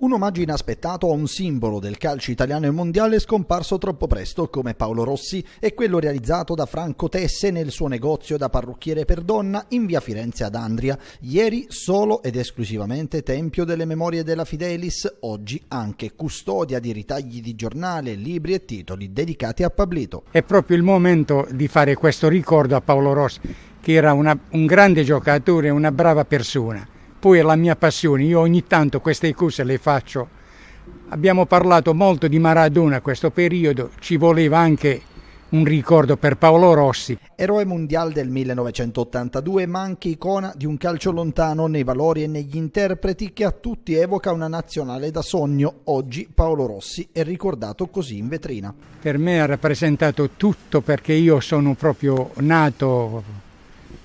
Un omaggio inaspettato a un simbolo del calcio italiano e mondiale scomparso troppo presto come Paolo Rossi e quello realizzato da Franco Tesse nel suo negozio da parrucchiere per donna in via Firenze ad Andria, ieri solo ed esclusivamente Tempio delle Memorie della Fidelis, oggi anche custodia di ritagli di giornale, libri e titoli dedicati a Pablito. È proprio il momento di fare questo ricordo a Paolo Rossi, che era una, un grande giocatore, una brava persona. Poi è la mia passione, io ogni tanto queste cose le faccio. Abbiamo parlato molto di Maradona questo periodo, ci voleva anche un ricordo per Paolo Rossi. Eroe mondiale del 1982, ma anche icona di un calcio lontano nei valori e negli interpreti che a tutti evoca una nazionale da sogno. Oggi Paolo Rossi è ricordato così in vetrina. Per me ha rappresentato tutto perché io sono proprio nato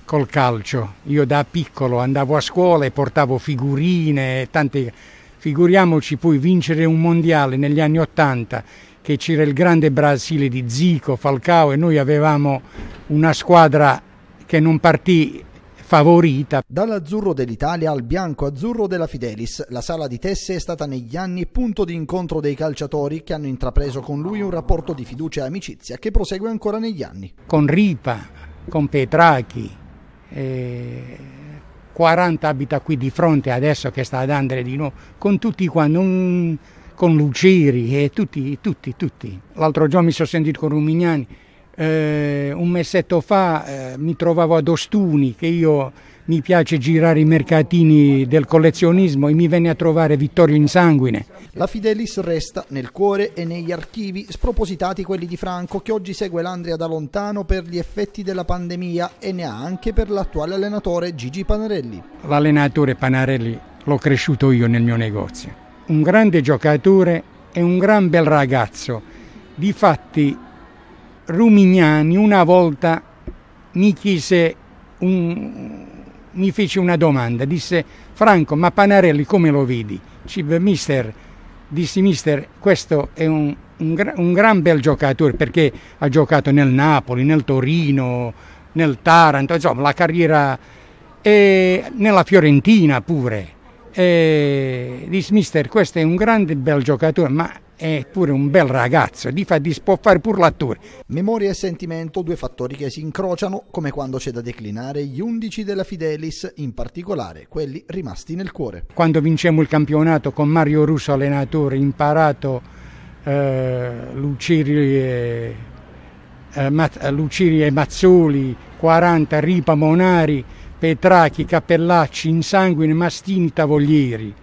col calcio. Io da piccolo andavo a scuola e portavo figurine e tante... Figuriamoci poi vincere un mondiale negli anni Ottanta che c'era il grande Brasile di Zico, Falcao e noi avevamo una squadra che non partì favorita. Dall'azzurro dell'Italia al bianco-azzurro della Fidelis, la sala di Tesse è stata negli anni punto di incontro dei calciatori che hanno intrapreso con lui un rapporto di fiducia e amicizia che prosegue ancora negli anni. Con Ripa, con Petrachi, 40 eh, abita qui di fronte adesso che sta ad Andre di nuovo, con tutti qua, non, con Luciri e tutti, tutti, tutti. L'altro giorno mi sono sentito con Rumignani, eh, un mesetto fa eh, mi trovavo ad Ostuni, che io mi piace girare i mercatini del collezionismo e mi venne a trovare Vittorio Insanguine la Fidelis resta nel cuore e negli archivi spropositati quelli di Franco che oggi segue l'Andria da lontano per gli effetti della pandemia e ne ha anche per l'attuale allenatore Gigi Panarelli. L'allenatore Panarelli l'ho cresciuto io nel mio negozio. Un grande giocatore e un gran bel ragazzo. Difatti Rumignani una volta mi chiese un, mi fece una domanda, disse Franco ma Panarelli come lo vedi? Cibo mister dissi mister questo è un, un, un, gran bel giocatore perché ha giocato nel Napoli, nel Torino, nel Taranto, insomma la carriera e nella Fiorentina pure. E dissi mister questo è un grande bel giocatore ma è pure un bel ragazzo, di fa, di, può fare pure l'attore. Memoria e sentimento, due fattori che si incrociano come quando c'è da declinare gli undici della Fidelis, in particolare quelli rimasti nel cuore. Quando vincemmo il campionato con Mario Russo allenatore, imparato eh, Luciri, e, eh, e Mazzoli, 40, Ripa Monari, Petrachi, Cappellacci, Insanguine, Mastini, Tavoglieri